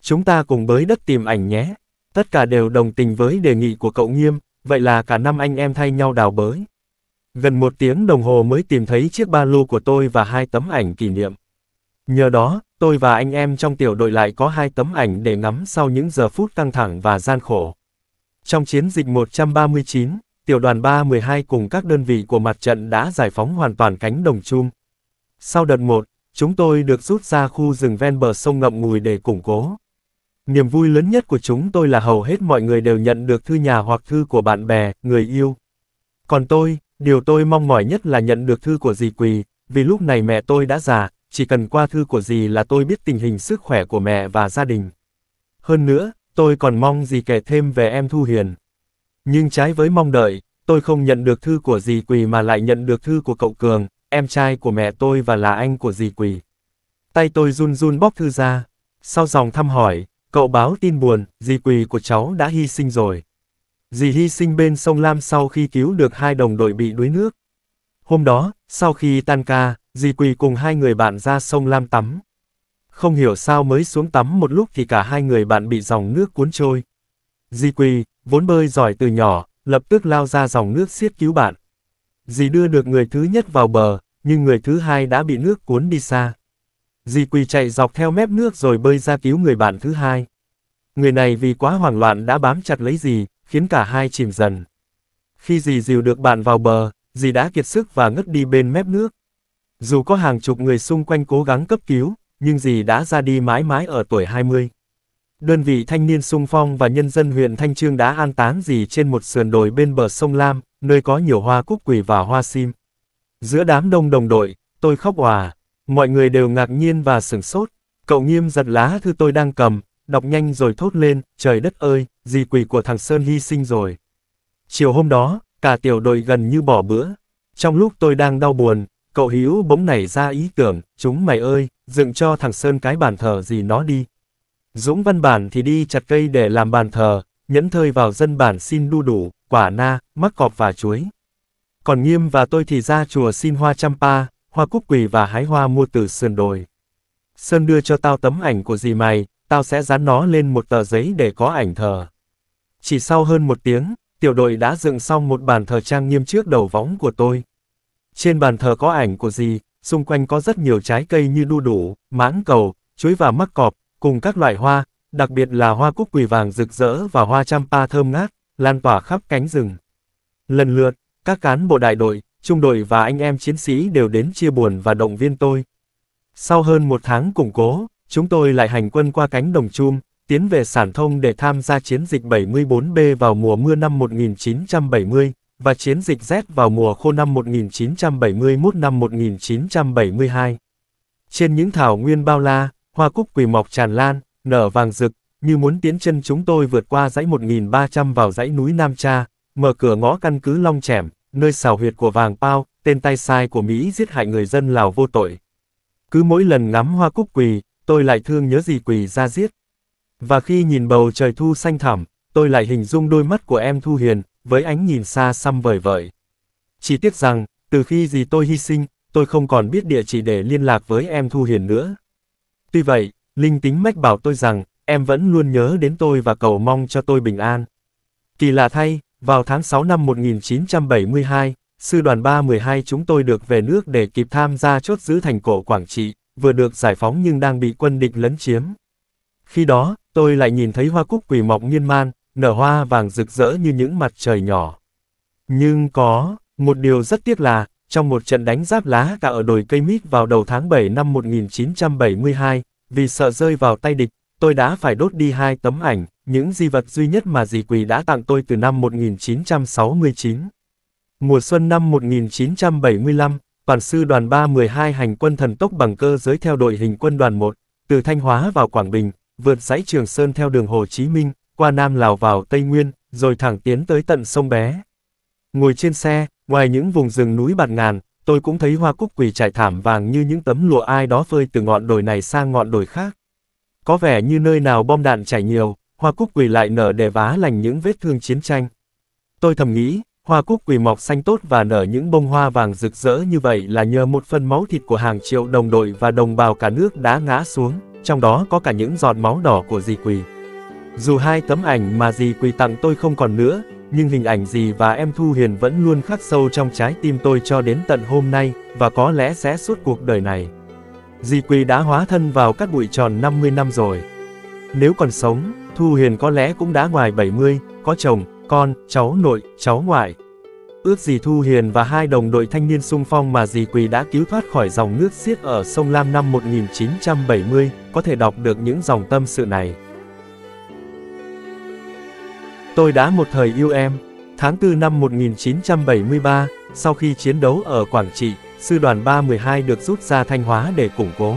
Chúng ta cùng bới đất tìm ảnh nhé. Tất cả đều đồng tình với đề nghị của cậu nghiêm, vậy là cả năm anh em thay nhau đào bới. Gần một tiếng đồng hồ mới tìm thấy chiếc ba lô của tôi và hai tấm ảnh kỷ niệm. Nhờ đó, tôi và anh em trong tiểu đội lại có hai tấm ảnh để ngắm sau những giờ phút căng thẳng và gian khổ. Trong chiến dịch 139, tiểu đoàn 312 cùng các đơn vị của mặt trận đã giải phóng hoàn toàn cánh đồng chum. Sau đợt 1, chúng tôi được rút ra khu rừng ven bờ sông ngậm ngùi để củng cố. Niềm vui lớn nhất của chúng tôi là hầu hết mọi người đều nhận được thư nhà hoặc thư của bạn bè, người yêu. Còn tôi, Điều tôi mong mỏi nhất là nhận được thư của dì Quỳ, vì lúc này mẹ tôi đã già, chỉ cần qua thư của dì là tôi biết tình hình sức khỏe của mẹ và gia đình. Hơn nữa, tôi còn mong dì kể thêm về em Thu Hiền. Nhưng trái với mong đợi, tôi không nhận được thư của dì Quỳ mà lại nhận được thư của cậu Cường, em trai của mẹ tôi và là anh của dì Quỳ. Tay tôi run run bóc thư ra. Sau dòng thăm hỏi, cậu báo tin buồn, dì Quỳ của cháu đã hy sinh rồi. Dì hy sinh bên sông Lam sau khi cứu được hai đồng đội bị đuối nước. Hôm đó, sau khi tan ca, dì quỳ cùng hai người bạn ra sông Lam tắm. Không hiểu sao mới xuống tắm một lúc thì cả hai người bạn bị dòng nước cuốn trôi. Dì quỳ, vốn bơi giỏi từ nhỏ, lập tức lao ra dòng nước siết cứu bạn. Dì đưa được người thứ nhất vào bờ, nhưng người thứ hai đã bị nước cuốn đi xa. Dì quỳ chạy dọc theo mép nước rồi bơi ra cứu người bạn thứ hai. Người này vì quá hoảng loạn đã bám chặt lấy dì, khiến cả hai chìm dần. Khi dì dìu được bạn vào bờ, dì đã kiệt sức và ngất đi bên mép nước. Dù có hàng chục người xung quanh cố gắng cấp cứu, nhưng dì đã ra đi mãi mãi ở tuổi 20. Đơn vị thanh niên sung phong và nhân dân huyện Thanh Trương đã an táng dì trên một sườn đồi bên bờ sông Lam, nơi có nhiều hoa cúc quỳ và hoa sim. Giữa đám đông đồng đội, tôi khóc hòa, mọi người đều ngạc nhiên và sửng sốt, cậu nghiêm giật lá thư tôi đang cầm, đọc nhanh rồi thốt lên, trời đất ơi, gì quỷ của thằng Sơn hy sinh rồi. Chiều hôm đó, cả tiểu đội gần như bỏ bữa. Trong lúc tôi đang đau buồn, cậu Hiếu bỗng nảy ra ý tưởng, chúng mày ơi, dựng cho thằng Sơn cái bàn thờ gì nó đi. Dũng văn bản thì đi chặt cây để làm bàn thờ, nhẫn thơi vào dân bản xin đu đủ, quả na, mắc cọp và chuối. Còn Nghiêm và tôi thì ra chùa xin hoa pa hoa cúc quỳ và hái hoa mua từ sườn đồi. Sơn đưa cho tao tấm ảnh của dì mày, tao sẽ dán nó lên một tờ giấy để có ảnh thờ. Chỉ sau hơn một tiếng, tiểu đội đã dựng xong một bàn thờ trang nghiêm trước đầu vóng của tôi. Trên bàn thờ có ảnh của gì, xung quanh có rất nhiều trái cây như đu đủ, mãng cầu, chuối và mắc cọp, cùng các loại hoa, đặc biệt là hoa cúc quỳ vàng rực rỡ và hoa champa thơm ngát, lan tỏa khắp cánh rừng. Lần lượt, các cán bộ đại đội, trung đội và anh em chiến sĩ đều đến chia buồn và động viên tôi. Sau hơn một tháng củng cố, chúng tôi lại hành quân qua cánh đồng Chum, tiến về Sản Thông để tham gia chiến dịch 74B vào mùa mưa năm 1970, và chiến dịch rét vào mùa khô năm 1971 năm 1972. Trên những thảo nguyên bao la, hoa cúc quỳ mọc tràn lan, nở vàng rực, như muốn tiến chân chúng tôi vượt qua dãy 1300 vào dãy núi Nam Cha, mở cửa ngõ căn cứ Long Chẻm, nơi xào huyệt của vàng bao tên tay sai của Mỹ giết hại người dân Lào vô tội. Cứ mỗi lần ngắm hoa cúc quỳ, tôi lại thương nhớ gì quỳ ra giết. Và khi nhìn bầu trời thu xanh thẳm, tôi lại hình dung đôi mắt của em thu hiền, với ánh nhìn xa xăm vời vợi. Chỉ tiếc rằng, từ khi gì tôi hy sinh, tôi không còn biết địa chỉ để liên lạc với em thu hiền nữa. Tuy vậy, linh tính mách bảo tôi rằng, em vẫn luôn nhớ đến tôi và cầu mong cho tôi bình an. Kỳ lạ thay, vào tháng 6 năm 1972, sư đoàn 312 chúng tôi được về nước để kịp tham gia chốt giữ thành cổ Quảng Trị vừa được giải phóng nhưng đang bị quân địch lấn chiếm. Khi đó, tôi lại nhìn thấy hoa cúc quỷ mọc miên man, nở hoa vàng rực rỡ như những mặt trời nhỏ. Nhưng có, một điều rất tiếc là, trong một trận đánh giáp lá cả ở đồi cây mít vào đầu tháng 7 năm 1972, vì sợ rơi vào tay địch, tôi đã phải đốt đi hai tấm ảnh, những di vật duy nhất mà dì quỳ đã tặng tôi từ năm 1969. Mùa xuân năm 1975, Quản sư đoàn 312 hành quân thần tốc bằng cơ giới theo đội hình quân đoàn 1, từ Thanh Hóa vào Quảng Bình, vượt dãy Trường Sơn theo đường Hồ Chí Minh, qua Nam Lào vào Tây Nguyên, rồi thẳng tiến tới tận sông Bé. Ngồi trên xe, ngoài những vùng rừng núi bạt ngàn, tôi cũng thấy hoa cúc quỳ trải thảm vàng như những tấm lụa ai đó phơi từ ngọn đồi này sang ngọn đồi khác. Có vẻ như nơi nào bom đạn chảy nhiều, hoa cúc quỳ lại nở để vá lành những vết thương chiến tranh. Tôi thầm nghĩ, Hoa cúc quỳ mọc xanh tốt và nở những bông hoa vàng rực rỡ như vậy là nhờ một phần máu thịt của hàng triệu đồng đội và đồng bào cả nước đã ngã xuống, trong đó có cả những giọt máu đỏ của dì quỳ. Dù hai tấm ảnh mà dì quỳ tặng tôi không còn nữa, nhưng hình ảnh dì và em Thu Hiền vẫn luôn khắc sâu trong trái tim tôi cho đến tận hôm nay, và có lẽ sẽ suốt cuộc đời này. Dì quỳ đã hóa thân vào các bụi tròn 50 năm rồi. Nếu còn sống, Thu Hiền có lẽ cũng đã ngoài 70, có chồng, con, cháu nội, cháu ngoại. Ước gì Thu Hiền và hai đồng đội thanh niên sung phong mà dì Quỳ đã cứu thoát khỏi dòng nước xiết ở sông Lam năm 1970, có thể đọc được những dòng tâm sự này. Tôi đã một thời yêu em. Tháng 4 năm 1973, sau khi chiến đấu ở Quảng Trị, sư đoàn 312 được rút ra Thanh Hóa để củng cố.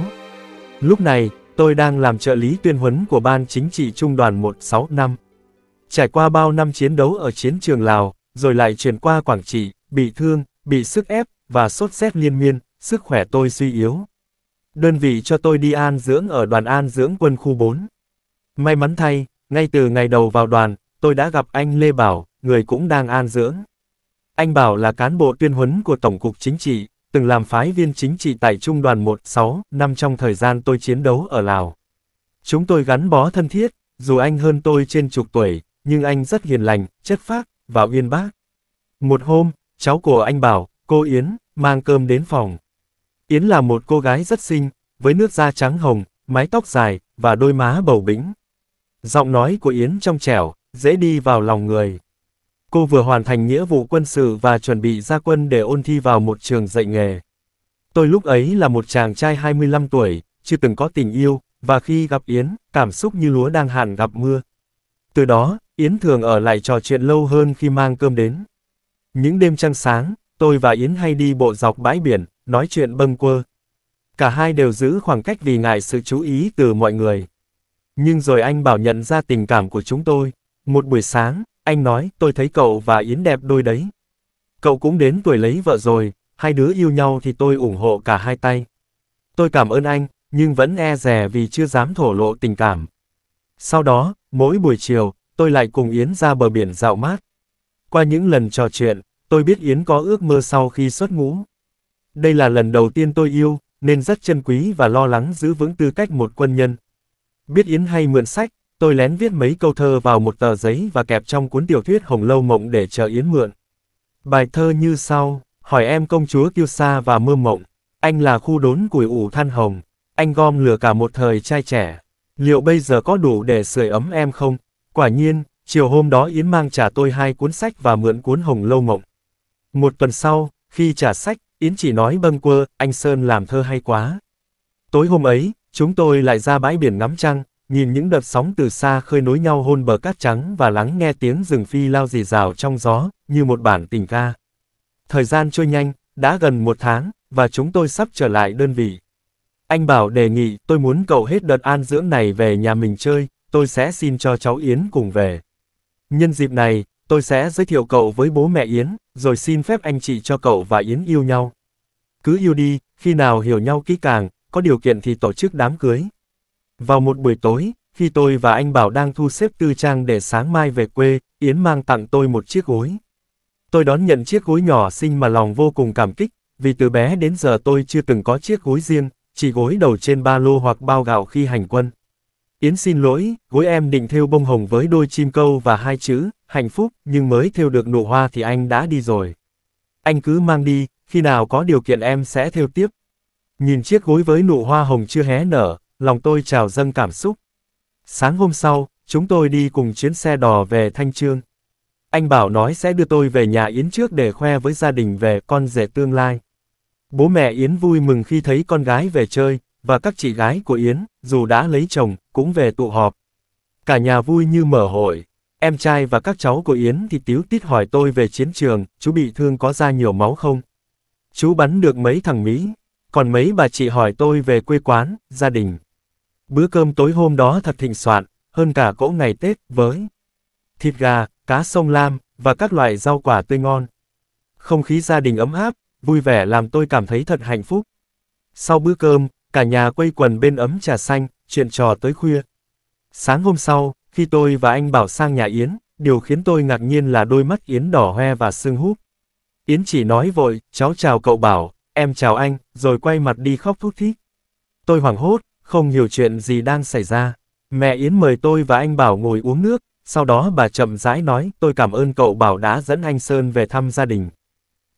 Lúc này, tôi đang làm trợ lý tuyên huấn của Ban Chính trị Trung đoàn 165. Trải qua bao năm chiến đấu ở chiến trường Lào, rồi lại chuyển qua Quảng Trị, bị thương, bị sức ép, và sốt rét liên miên, sức khỏe tôi suy yếu. Đơn vị cho tôi đi an dưỡng ở đoàn an dưỡng quân khu 4. May mắn thay, ngay từ ngày đầu vào đoàn, tôi đã gặp anh Lê Bảo, người cũng đang an dưỡng. Anh Bảo là cán bộ tuyên huấn của Tổng cục Chính trị, từng làm phái viên chính trị tại Trung đoàn 16 năm trong thời gian tôi chiến đấu ở Lào. Chúng tôi gắn bó thân thiết, dù anh hơn tôi trên chục tuổi, nhưng anh rất hiền lành, chất phác, và uyên bác. Một hôm, cháu của anh bảo, cô Yến, mang cơm đến phòng. Yến là một cô gái rất xinh, với nước da trắng hồng, mái tóc dài, và đôi má bầu bĩnh. Giọng nói của Yến trong trẻo, dễ đi vào lòng người. Cô vừa hoàn thành nghĩa vụ quân sự và chuẩn bị ra quân để ôn thi vào một trường dạy nghề. Tôi lúc ấy là một chàng trai 25 tuổi, chưa từng có tình yêu, và khi gặp Yến, cảm xúc như lúa đang hạn gặp mưa, từ đó, Yến thường ở lại trò chuyện lâu hơn khi mang cơm đến. Những đêm trăng sáng, tôi và Yến hay đi bộ dọc bãi biển, nói chuyện bâng quơ. Cả hai đều giữ khoảng cách vì ngại sự chú ý từ mọi người. Nhưng rồi anh bảo nhận ra tình cảm của chúng tôi. Một buổi sáng, anh nói, tôi thấy cậu và Yến đẹp đôi đấy. Cậu cũng đến tuổi lấy vợ rồi, hai đứa yêu nhau thì tôi ủng hộ cả hai tay. Tôi cảm ơn anh, nhưng vẫn e rè vì chưa dám thổ lộ tình cảm. Sau đó, mỗi buổi chiều, tôi lại cùng Yến ra bờ biển dạo mát. Qua những lần trò chuyện, tôi biết Yến có ước mơ sau khi xuất ngũ. Đây là lần đầu tiên tôi yêu, nên rất chân quý và lo lắng giữ vững tư cách một quân nhân. Biết Yến hay mượn sách, tôi lén viết mấy câu thơ vào một tờ giấy và kẹp trong cuốn tiểu thuyết Hồng Lâu Mộng để chờ Yến mượn. Bài thơ như sau, hỏi em công chúa kiêu sa và mơ mộng, anh là khu đốn củi ủ than hồng, anh gom lửa cả một thời trai trẻ liệu bây giờ có đủ để sưởi ấm em không? Quả nhiên, chiều hôm đó Yến mang trả tôi hai cuốn sách và mượn cuốn Hồng Lâu Mộng. Một tuần sau, khi trả sách, Yến chỉ nói bâng quơ, anh Sơn làm thơ hay quá. Tối hôm ấy, chúng tôi lại ra bãi biển ngắm trăng, nhìn những đợt sóng từ xa khơi nối nhau hôn bờ cát trắng và lắng nghe tiếng rừng phi lao rì rào trong gió, như một bản tình ca. Thời gian trôi nhanh, đã gần một tháng, và chúng tôi sắp trở lại đơn vị. Anh Bảo đề nghị, tôi muốn cậu hết đợt an dưỡng này về nhà mình chơi, tôi sẽ xin cho cháu Yến cùng về. Nhân dịp này, tôi sẽ giới thiệu cậu với bố mẹ Yến, rồi xin phép anh chị cho cậu và Yến yêu nhau. Cứ yêu đi, khi nào hiểu nhau kỹ càng, có điều kiện thì tổ chức đám cưới. Vào một buổi tối, khi tôi và anh Bảo đang thu xếp tư trang để sáng mai về quê, Yến mang tặng tôi một chiếc gối. Tôi đón nhận chiếc gối nhỏ xinh mà lòng vô cùng cảm kích, vì từ bé đến giờ tôi chưa từng có chiếc gối riêng, chỉ gối đầu trên ba lô hoặc bao gạo khi hành quân. Yến xin lỗi, gối em định thêu bông hồng với đôi chim câu và hai chữ, hạnh phúc, nhưng mới thêu được nụ hoa thì anh đã đi rồi. Anh cứ mang đi, khi nào có điều kiện em sẽ thêu tiếp. Nhìn chiếc gối với nụ hoa hồng chưa hé nở, lòng tôi trào dâng cảm xúc. Sáng hôm sau, chúng tôi đi cùng chuyến xe đò về Thanh Trương. Anh bảo nói sẽ đưa tôi về nhà Yến trước để khoe với gia đình về con rể tương lai. Bố mẹ Yến vui mừng khi thấy con gái về chơi, và các chị gái của Yến, dù đã lấy chồng, cũng về tụ họp. Cả nhà vui như mở hội. Em trai và các cháu của Yến thì tiếu tít hỏi tôi về chiến trường, chú bị thương có ra nhiều máu không? Chú bắn được mấy thằng Mỹ, còn mấy bà chị hỏi tôi về quê quán, gia đình. Bữa cơm tối hôm đó thật thịnh soạn, hơn cả cỗ ngày Tết, với thịt gà, cá sông lam, và các loại rau quả tươi ngon. Không khí gia đình ấm áp, vui vẻ làm tôi cảm thấy thật hạnh phúc. Sau bữa cơm, cả nhà quây quần bên ấm trà xanh, chuyện trò tới khuya. Sáng hôm sau, khi tôi và anh Bảo sang nhà Yến, điều khiến tôi ngạc nhiên là đôi mắt Yến đỏ hoe và sưng húp. Yến chỉ nói vội, cháu chào cậu Bảo, em chào anh, rồi quay mặt đi khóc thút thít. Tôi hoảng hốt, không hiểu chuyện gì đang xảy ra. Mẹ Yến mời tôi và anh Bảo ngồi uống nước, sau đó bà chậm rãi nói, tôi cảm ơn cậu Bảo đã dẫn anh Sơn về thăm gia đình.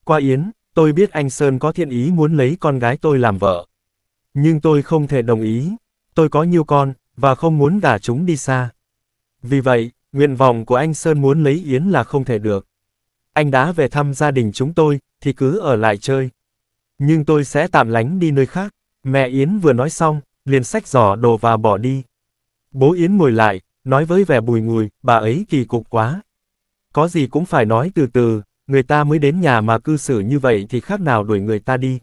Qua Yến, Tôi biết anh Sơn có thiện ý muốn lấy con gái tôi làm vợ. Nhưng tôi không thể đồng ý. Tôi có nhiều con, và không muốn gả chúng đi xa. Vì vậy, nguyện vọng của anh Sơn muốn lấy Yến là không thể được. Anh đã về thăm gia đình chúng tôi, thì cứ ở lại chơi. Nhưng tôi sẽ tạm lánh đi nơi khác. Mẹ Yến vừa nói xong, liền xách giỏ đồ và bỏ đi. Bố Yến ngồi lại, nói với vẻ bùi ngùi, bà ấy kỳ cục quá. Có gì cũng phải nói từ từ, người ta mới đến nhà mà cư xử như vậy thì khác nào đuổi người ta đi.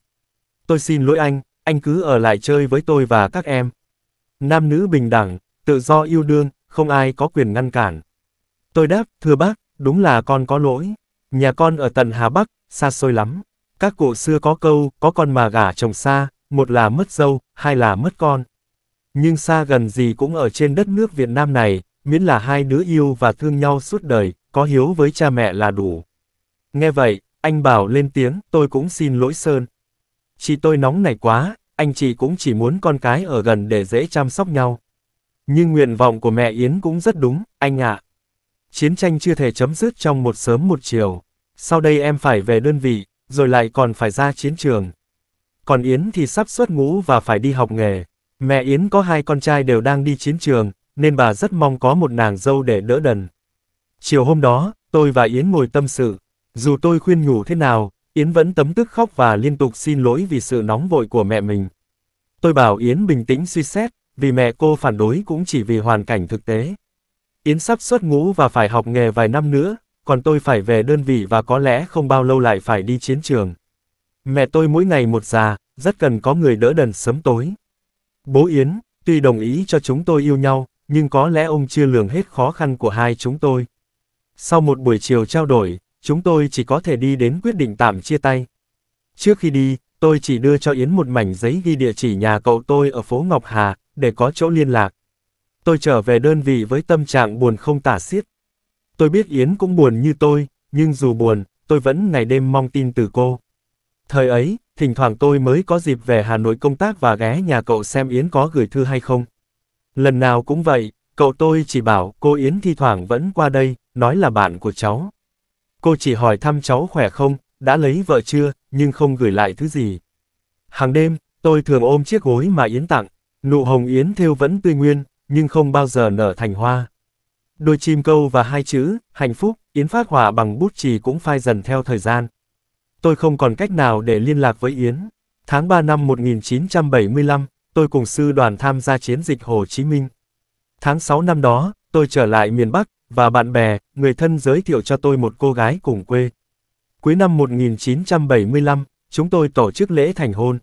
Tôi xin lỗi anh, anh cứ ở lại chơi với tôi và các em. Nam nữ bình đẳng, tự do yêu đương, không ai có quyền ngăn cản. Tôi đáp, thưa bác, đúng là con có lỗi. Nhà con ở tận Hà Bắc, xa xôi lắm. Các cụ xưa có câu, có con mà gả chồng xa, một là mất dâu, hai là mất con. Nhưng xa gần gì cũng ở trên đất nước Việt Nam này, miễn là hai đứa yêu và thương nhau suốt đời, có hiếu với cha mẹ là đủ. Nghe vậy, anh bảo lên tiếng, tôi cũng xin lỗi Sơn. Chị tôi nóng nảy quá, anh chị cũng chỉ muốn con cái ở gần để dễ chăm sóc nhau. Nhưng nguyện vọng của mẹ Yến cũng rất đúng, anh ạ. À. Chiến tranh chưa thể chấm dứt trong một sớm một chiều. Sau đây em phải về đơn vị, rồi lại còn phải ra chiến trường. Còn Yến thì sắp xuất ngũ và phải đi học nghề. Mẹ Yến có hai con trai đều đang đi chiến trường, nên bà rất mong có một nàng dâu để đỡ đần. Chiều hôm đó, tôi và Yến ngồi tâm sự, dù tôi khuyên nhủ thế nào, Yến vẫn tấm tức khóc và liên tục xin lỗi vì sự nóng vội của mẹ mình. Tôi bảo Yến bình tĩnh suy xét, vì mẹ cô phản đối cũng chỉ vì hoàn cảnh thực tế. Yến sắp xuất ngũ và phải học nghề vài năm nữa, còn tôi phải về đơn vị và có lẽ không bao lâu lại phải đi chiến trường. Mẹ tôi mỗi ngày một già, rất cần có người đỡ đần sớm tối. Bố Yến, tuy đồng ý cho chúng tôi yêu nhau, nhưng có lẽ ông chưa lường hết khó khăn của hai chúng tôi. Sau một buổi chiều trao đổi, chúng tôi chỉ có thể đi đến quyết định tạm chia tay. Trước khi đi, tôi chỉ đưa cho Yến một mảnh giấy ghi địa chỉ nhà cậu tôi ở phố Ngọc Hà, để có chỗ liên lạc. Tôi trở về đơn vị với tâm trạng buồn không tả xiết. Tôi biết Yến cũng buồn như tôi, nhưng dù buồn, tôi vẫn ngày đêm mong tin từ cô. Thời ấy, thỉnh thoảng tôi mới có dịp về Hà Nội công tác và ghé nhà cậu xem Yến có gửi thư hay không. Lần nào cũng vậy, cậu tôi chỉ bảo cô Yến thi thoảng vẫn qua đây, nói là bạn của cháu. Cô chỉ hỏi thăm cháu khỏe không, đã lấy vợ chưa, nhưng không gửi lại thứ gì. Hàng đêm, tôi thường ôm chiếc gối mà Yến tặng, nụ hồng Yến thêu vẫn tươi nguyên, nhưng không bao giờ nở thành hoa. Đôi chim câu và hai chữ, hạnh phúc, Yến phát hỏa bằng bút chì cũng phai dần theo thời gian. Tôi không còn cách nào để liên lạc với Yến. Tháng 3 năm 1975, tôi cùng sư đoàn tham gia chiến dịch Hồ Chí Minh. Tháng 6 năm đó, tôi trở lại miền Bắc, và bạn bè, người thân giới thiệu cho tôi một cô gái cùng quê. Cuối năm 1975, chúng tôi tổ chức lễ thành hôn.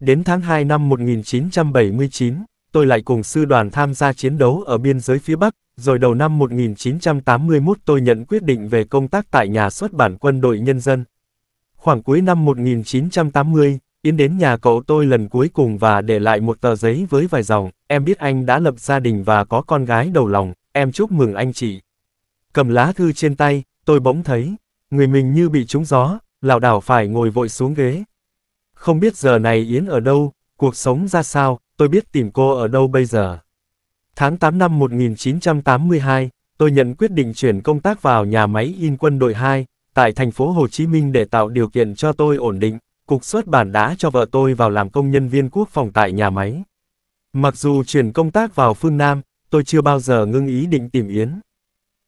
Đến tháng 2 năm 1979, tôi lại cùng sư đoàn tham gia chiến đấu ở biên giới phía Bắc, rồi đầu năm 1981 tôi nhận quyết định về công tác tại nhà xuất bản quân đội nhân dân. Khoảng cuối năm 1980, Yến đến nhà cậu tôi lần cuối cùng và để lại một tờ giấy với vài dòng, em biết anh đã lập gia đình và có con gái đầu lòng, em chúc mừng anh chị. Cầm lá thư trên tay, tôi bỗng thấy, người mình như bị trúng gió, lảo đảo phải ngồi vội xuống ghế. Không biết giờ này Yến ở đâu, cuộc sống ra sao, tôi biết tìm cô ở đâu bây giờ. Tháng 8 năm 1982, tôi nhận quyết định chuyển công tác vào nhà máy in quân đội 2, tại thành phố Hồ Chí Minh để tạo điều kiện cho tôi ổn định, cục xuất bản đã cho vợ tôi vào làm công nhân viên quốc phòng tại nhà máy. Mặc dù chuyển công tác vào phương Nam, tôi chưa bao giờ ngưng ý định tìm Yến.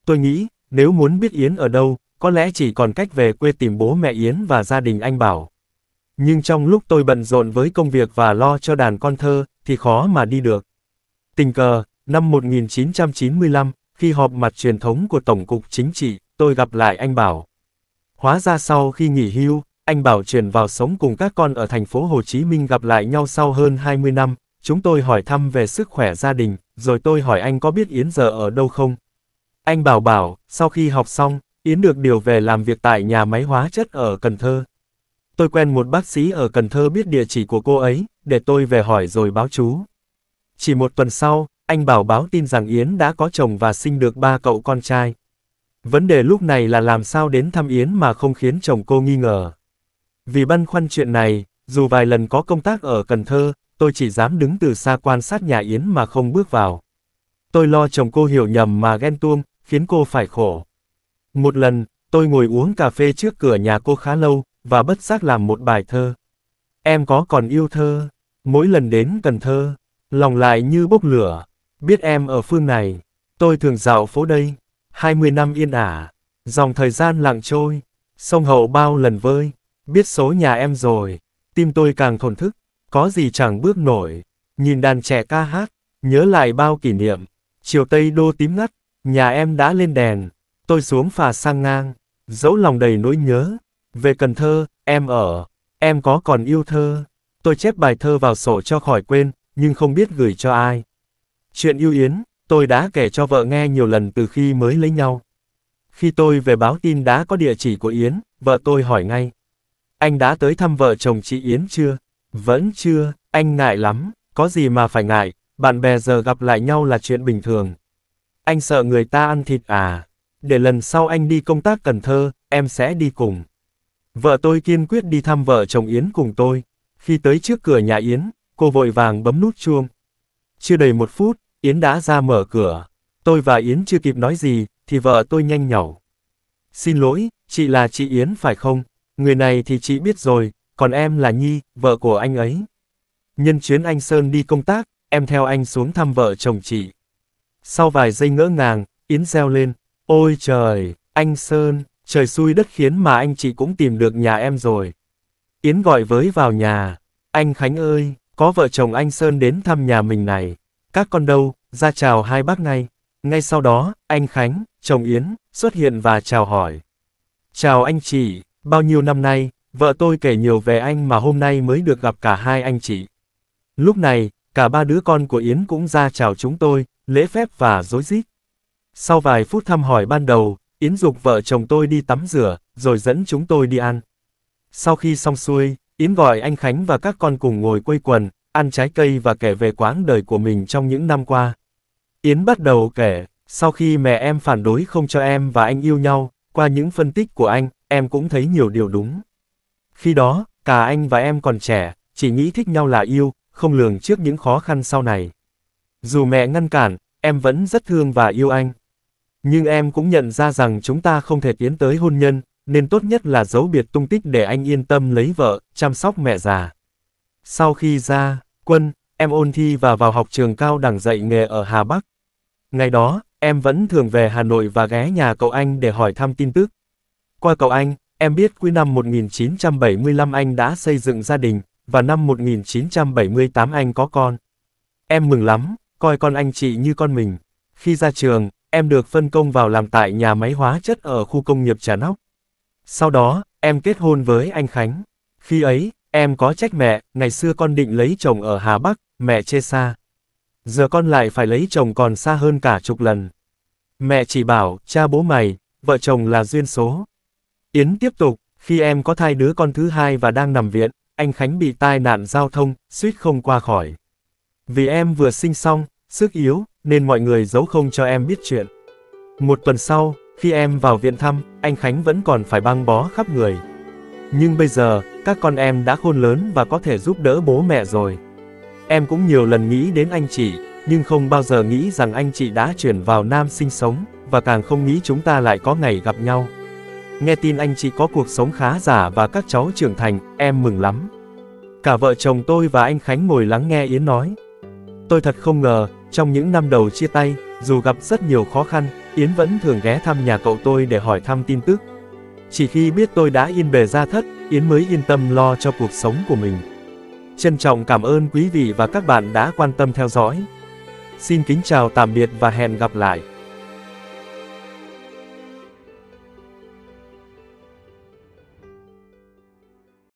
Tôi nghĩ, nếu muốn biết Yến ở đâu, có lẽ chỉ còn cách về quê tìm bố mẹ Yến và gia đình anh Bảo. Nhưng trong lúc tôi bận rộn với công việc và lo cho đàn con thơ, thì khó mà đi được. Tình cờ, năm 1995, khi họp mặt truyền thống của Tổng cục Chính trị, tôi gặp lại anh Bảo. Hóa ra sau khi nghỉ hưu, anh Bảo chuyển vào sống cùng các con ở thành phố Hồ Chí Minh gặp lại nhau sau hơn 20 năm, chúng tôi hỏi thăm về sức khỏe gia đình, rồi tôi hỏi anh có biết Yến giờ ở đâu không? Anh bảo bảo, sau khi học xong, Yến được điều về làm việc tại nhà máy hóa chất ở Cần Thơ. Tôi quen một bác sĩ ở Cần Thơ biết địa chỉ của cô ấy, để tôi về hỏi rồi báo chú. Chỉ một tuần sau, anh bảo báo tin rằng Yến đã có chồng và sinh được ba cậu con trai. Vấn đề lúc này là làm sao đến thăm Yến mà không khiến chồng cô nghi ngờ. Vì băn khoăn chuyện này, dù vài lần có công tác ở Cần Thơ, tôi chỉ dám đứng từ xa quan sát nhà Yến mà không bước vào. Tôi lo chồng cô hiểu nhầm mà ghen tuông, khiến cô phải khổ. Một lần, tôi ngồi uống cà phê trước cửa nhà cô khá lâu, và bất giác làm một bài thơ. Em có còn yêu thơ, mỗi lần đến Cần Thơ, lòng lại như bốc lửa, biết em ở phương này, tôi thường dạo phố đây, 20 năm yên ả, dòng thời gian lặng trôi, sông hậu bao lần vơi, biết số nhà em rồi, tim tôi càng thổn thức. Có gì chẳng bước nổi, nhìn đàn trẻ ca hát, nhớ lại bao kỷ niệm, chiều Tây đô tím ngắt, nhà em đã lên đèn, tôi xuống phà sang ngang, dẫu lòng đầy nỗi nhớ, về Cần Thơ, em ở, em có còn yêu thơ, tôi chép bài thơ vào sổ cho khỏi quên, nhưng không biết gửi cho ai. Chuyện yêu yến, tôi đã kể cho vợ nghe nhiều lần từ khi mới lấy nhau. Khi tôi về báo tin đã có địa chỉ của Yến, vợ tôi hỏi ngay. Anh đã tới thăm vợ chồng chị Yến chưa? Vẫn chưa, anh ngại lắm, có gì mà phải ngại, bạn bè giờ gặp lại nhau là chuyện bình thường. Anh sợ người ta ăn thịt à? Để lần sau anh đi công tác Cần Thơ, em sẽ đi cùng. Vợ tôi kiên quyết đi thăm vợ chồng Yến cùng tôi. Khi tới trước cửa nhà Yến, cô vội vàng bấm nút chuông. Chưa đầy một phút, Yến đã ra mở cửa. Tôi và Yến chưa kịp nói gì, thì vợ tôi nhanh nhẩu. Xin lỗi, chị là chị Yến phải không? Người này thì chị biết rồi, còn em là Nhi, vợ của anh ấy. Nhân chuyến anh Sơn đi công tác, em theo anh xuống thăm vợ chồng chị. Sau vài giây ngỡ ngàng, Yến reo lên, ôi trời, anh Sơn, trời xui đất khiến mà anh chị cũng tìm được nhà em rồi. Yến gọi với vào nhà, anh Khánh ơi, có vợ chồng anh Sơn đến thăm nhà mình này. Các con đâu, ra chào hai bác ngay. Ngay sau đó, anh Khánh, chồng Yến, xuất hiện và chào hỏi. Chào anh chị, bao nhiêu năm nay, Vợ tôi kể nhiều về anh mà hôm nay mới được gặp cả hai anh chị. Lúc này, cả ba đứa con của Yến cũng ra chào chúng tôi, lễ phép và dối rít. Sau vài phút thăm hỏi ban đầu, Yến dục vợ chồng tôi đi tắm rửa, rồi dẫn chúng tôi đi ăn. Sau khi xong xuôi, Yến gọi anh Khánh và các con cùng ngồi quây quần, ăn trái cây và kể về quãng đời của mình trong những năm qua. Yến bắt đầu kể, sau khi mẹ em phản đối không cho em và anh yêu nhau, qua những phân tích của anh, em cũng thấy nhiều điều đúng. Khi đó, cả anh và em còn trẻ, chỉ nghĩ thích nhau là yêu, không lường trước những khó khăn sau này. Dù mẹ ngăn cản, em vẫn rất thương và yêu anh. Nhưng em cũng nhận ra rằng chúng ta không thể tiến tới hôn nhân, nên tốt nhất là giấu biệt tung tích để anh yên tâm lấy vợ, chăm sóc mẹ già. Sau khi ra, quân, em ôn thi và vào học trường cao đẳng dạy nghề ở Hà Bắc. Ngày đó, em vẫn thường về Hà Nội và ghé nhà cậu anh để hỏi thăm tin tức. Qua cậu anh, Em biết cuối năm 1975 anh đã xây dựng gia đình, và năm 1978 anh có con. Em mừng lắm, coi con anh chị như con mình. Khi ra trường, em được phân công vào làm tại nhà máy hóa chất ở khu công nghiệp Trà Nóc. Sau đó, em kết hôn với anh Khánh. Khi ấy, em có trách mẹ, ngày xưa con định lấy chồng ở Hà Bắc, mẹ chê xa. Giờ con lại phải lấy chồng còn xa hơn cả chục lần. Mẹ chỉ bảo, cha bố mày, vợ chồng là duyên số, Yến tiếp tục, khi em có thai đứa con thứ hai và đang nằm viện, anh Khánh bị tai nạn giao thông, suýt không qua khỏi. Vì em vừa sinh xong, sức yếu, nên mọi người giấu không cho em biết chuyện. Một tuần sau, khi em vào viện thăm, anh Khánh vẫn còn phải băng bó khắp người. Nhưng bây giờ, các con em đã khôn lớn và có thể giúp đỡ bố mẹ rồi. Em cũng nhiều lần nghĩ đến anh chị, nhưng không bao giờ nghĩ rằng anh chị đã chuyển vào Nam sinh sống, và càng không nghĩ chúng ta lại có ngày gặp nhau nghe tin anh chị có cuộc sống khá giả và các cháu trưởng thành, em mừng lắm. Cả vợ chồng tôi và anh Khánh ngồi lắng nghe Yến nói. Tôi thật không ngờ, trong những năm đầu chia tay, dù gặp rất nhiều khó khăn, Yến vẫn thường ghé thăm nhà cậu tôi để hỏi thăm tin tức. Chỉ khi biết tôi đã yên bề ra thất, Yến mới yên tâm lo cho cuộc sống của mình. Trân trọng cảm ơn quý vị và các bạn đã quan tâm theo dõi. Xin kính chào tạm biệt và hẹn gặp lại.